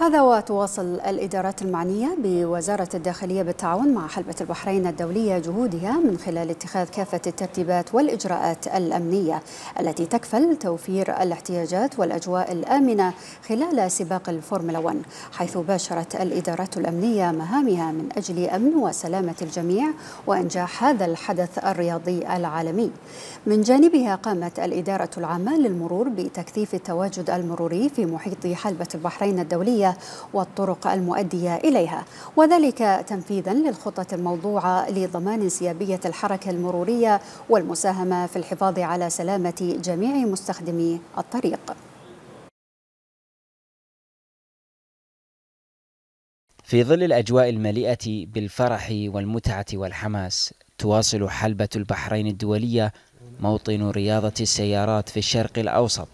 هذا وتواصل الإدارات المعنية بوزارة الداخلية بالتعاون مع حلبة البحرين الدولية جهودها من خلال اتخاذ كافة الترتيبات والإجراءات الأمنية التي تكفل توفير الاحتياجات والأجواء الآمنة خلال سباق الفورمولا 1 حيث باشرت الإدارات الأمنية مهامها من أجل أمن وسلامة الجميع وإنجاح هذا الحدث الرياضي العالمي من جانبها قامت الإدارة العامة للمرور بتكثيف التواجد المروري في محيط حلبة البحرين الدولية الصحية والطرق المؤدية إليها وذلك تنفيذا للخطة الموضوعة لضمان انسيابية الحركة المرورية والمساهمة في الحفاظ على سلامة جميع مستخدمي الطريق في ظل الأجواء المليئة بالفرح والمتعة والحماس تواصل حلبة البحرين الدولية موطن رياضة السيارات في الشرق الأوسط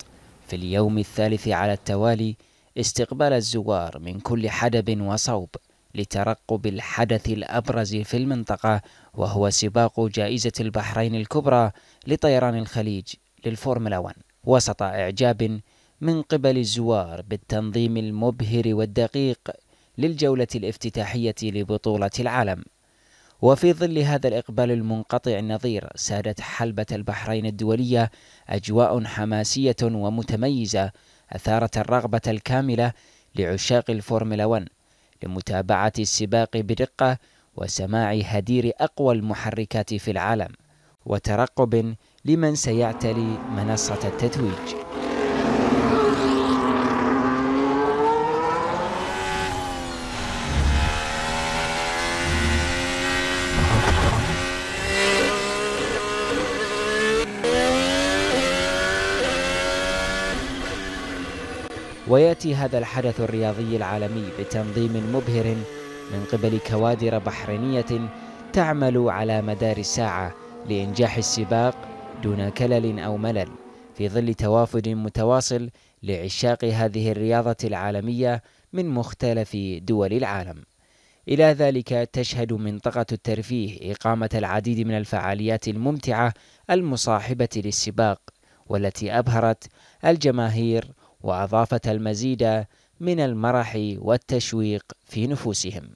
في اليوم الثالث على التوالي استقبال الزوار من كل حدب وصوب لترقب الحدث الأبرز في المنطقة وهو سباق جائزة البحرين الكبرى لطيران الخليج للفورمولا 1 وسط إعجاب من قبل الزوار بالتنظيم المبهر والدقيق للجولة الافتتاحية لبطولة العالم وفي ظل هذا الإقبال المنقطع النظير سادت حلبة البحرين الدولية أجواء حماسية ومتميزة أثارت الرغبة الكاملة لعشاق الفورمولا 1 لمتابعة السباق بدقة وسماع هدير أقوى المحركات في العالم وترقب لمن سيعتلي منصة التتويج ويأتي هذا الحدث الرياضي العالمي بتنظيم مبهر من قبل كوادر بحرينية تعمل على مدار الساعة لإنجاح السباق دون كلل أو ملل في ظل توافد متواصل لعشاق هذه الرياضة العالمية من مختلف دول العالم. إلى ذلك تشهد منطقة الترفيه إقامة العديد من الفعاليات الممتعة المصاحبة للسباق والتي أبهرت الجماهير وأضافت المزيد من المرح والتشويق في نفوسهم